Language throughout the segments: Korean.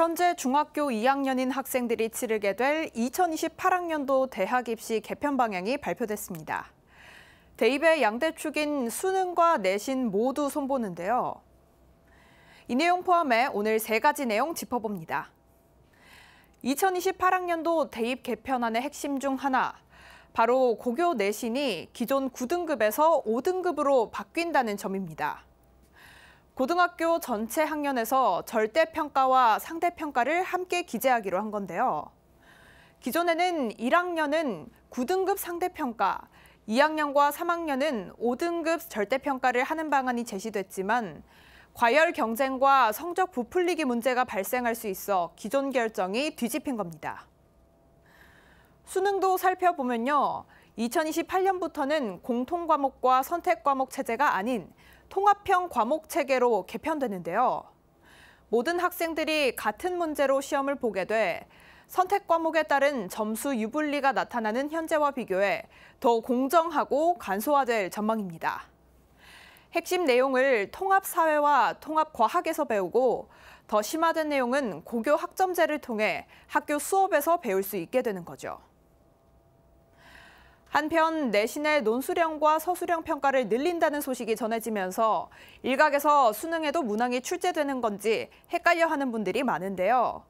현재 중학교 2학년인 학생들이 치르게 될 2028학년도 대학 입시 개편 방향이 발표됐습니다. 대입의 양대 축인 수능과 내신 모두 손보는데요. 이 내용 포함해 오늘 세 가지 내용 짚어봅니다. 2028학년도 대입 개편안의 핵심 중 하나, 바로 고교 내신이 기존 9등급에서 5등급으로 바뀐다는 점입니다. 고등학교 전체 학년에서 절대평가와 상대평가를 함께 기재하기로 한 건데요. 기존에는 1학년은 9등급 상대평가, 2학년과 3학년은 5등급 절대평가를 하는 방안이 제시됐지만 과열 경쟁과 성적 부풀리기 문제가 발생할 수 있어 기존 결정이 뒤집힌 겁니다. 수능도 살펴보면요. 2028년부터는 공통 과목과 선택 과목 체제가 아닌 통합형 과목 체계로 개편되는데요. 모든 학생들이 같은 문제로 시험을 보게 돼 선택 과목에 따른 점수 유불리가 나타나는 현재와 비교해 더 공정하고 간소화될 전망입니다. 핵심 내용을 통합사회와 통합과학에서 배우고 더 심화된 내용은 고교 학점제를 통해 학교 수업에서 배울 수 있게 되는 거죠. 한편 내신의 논술형과 서술형 평가를 늘린다는 소식이 전해지면서 일각에서 수능에도 문항이 출제되는 건지 헷갈려하는 분들이 많은데요.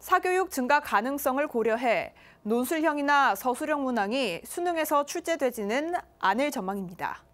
사교육 증가 가능성을 고려해 논술형이나 서술형 문항이 수능에서 출제되지는 않을 전망입니다.